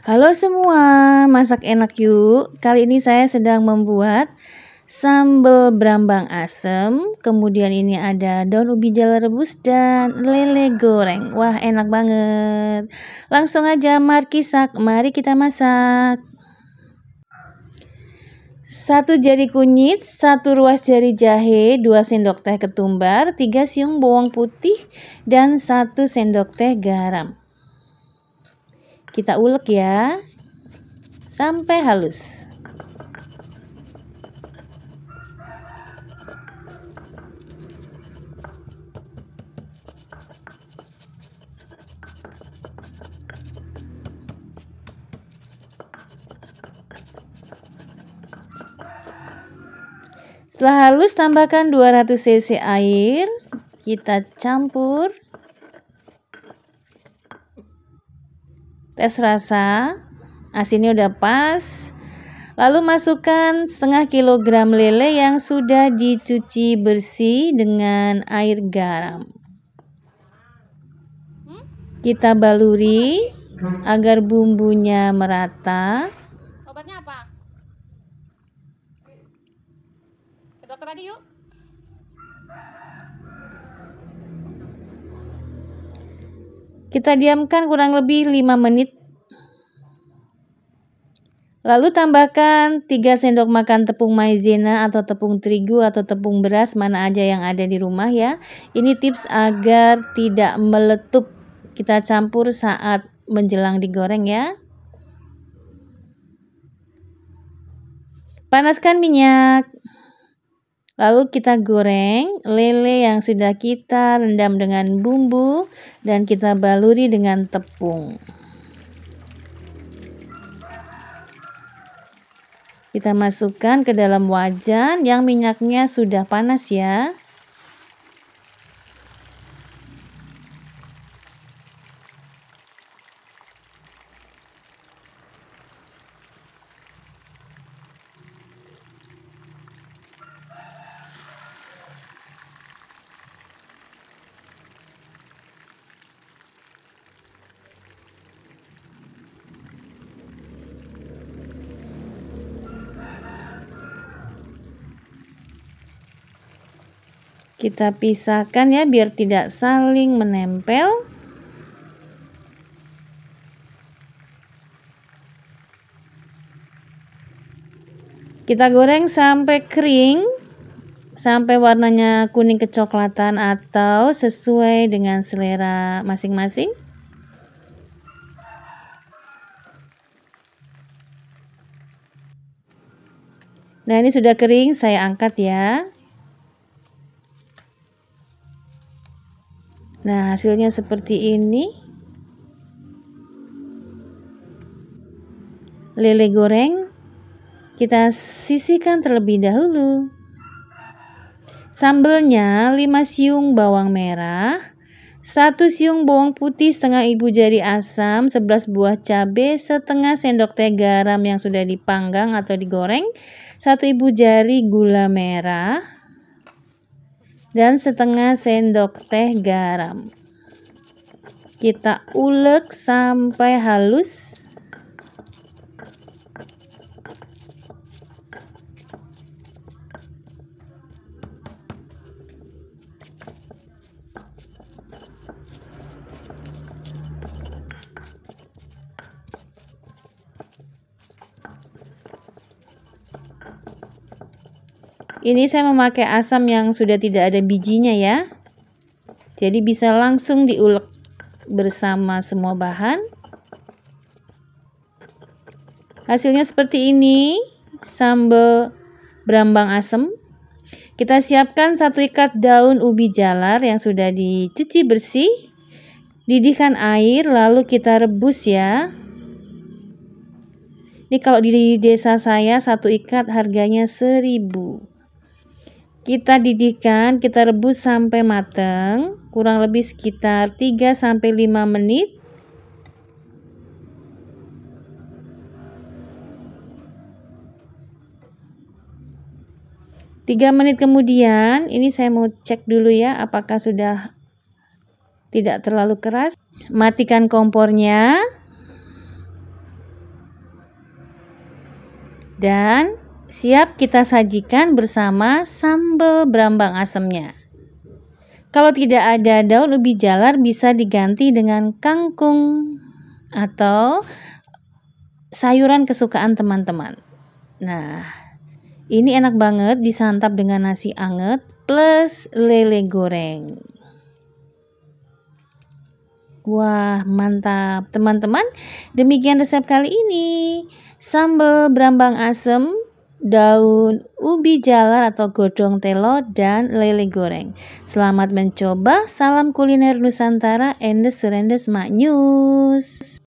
Halo semua, masak enak yuk. Kali ini saya sedang membuat sambal brambang asem, kemudian ini ada daun ubi jala rebus dan lele goreng. Wah, enak banget. Langsung aja markisak, mari kita masak. Satu jari kunyit, satu ruas jari jahe, dua sendok teh ketumbar, tiga siung bawang putih, dan satu sendok teh garam. Kita ulek ya sampai halus. Setelah halus tambahkan 200 cc air, kita campur Tes rasa, asinnya udah pas. Lalu masukkan setengah kilogram lele yang sudah dicuci bersih dengan air garam. Kita baluri agar bumbunya merata. Obatnya apa? Ke dokter aja yuk. Kita diamkan kurang lebih 5 menit. Lalu tambahkan 3 sendok makan tepung maizena atau tepung terigu atau tepung beras mana aja yang ada di rumah ya. Ini tips agar tidak meletup. Kita campur saat menjelang digoreng ya. Panaskan minyak. Lalu kita goreng lele yang sudah kita rendam dengan bumbu dan kita baluri dengan tepung. Kita masukkan ke dalam wajan yang minyaknya sudah panas ya. Kita pisahkan ya biar tidak saling menempel. Kita goreng sampai kering, sampai warnanya kuning kecoklatan atau sesuai dengan selera masing-masing. Nah, ini sudah kering, saya angkat ya. Nah, hasilnya seperti ini. Lele goreng kita sisihkan terlebih dahulu. Sambelnya 5 siung bawang merah, 1 siung bawang putih setengah ibu jari asam, 11 buah cabe, setengah sendok teh garam yang sudah dipanggang atau digoreng, 1 ibu jari gula merah, dan setengah sendok teh garam. Kita ulek sampai halus. Ini saya memakai asam yang sudah tidak ada bijinya ya. Jadi bisa langsung diulek bersama semua bahan. Hasilnya seperti ini, sambal berambang asam Kita siapkan satu ikat daun ubi jalar yang sudah dicuci bersih. Didihkan air lalu kita rebus ya. Ini kalau di desa saya satu ikat harganya seribu kita didihkan, kita rebus sampai mateng, kurang lebih sekitar 3 sampai 5 menit. Tiga menit kemudian, ini saya mau cek dulu ya, apakah sudah tidak terlalu keras. Matikan kompornya. Dan Siap kita sajikan bersama sambal berambang asemnya. Kalau tidak ada daun ubi jalar bisa diganti dengan kangkung atau sayuran kesukaan teman-teman. Nah, ini enak banget disantap dengan nasi anget plus lele goreng. Wah, mantap. Teman-teman, demikian resep kali ini. Sambal berambang asem daun ubi jalar atau godong telo, dan lele goreng. Selamat mencoba, salam kuliner Nusantara, endes Mak maknyus.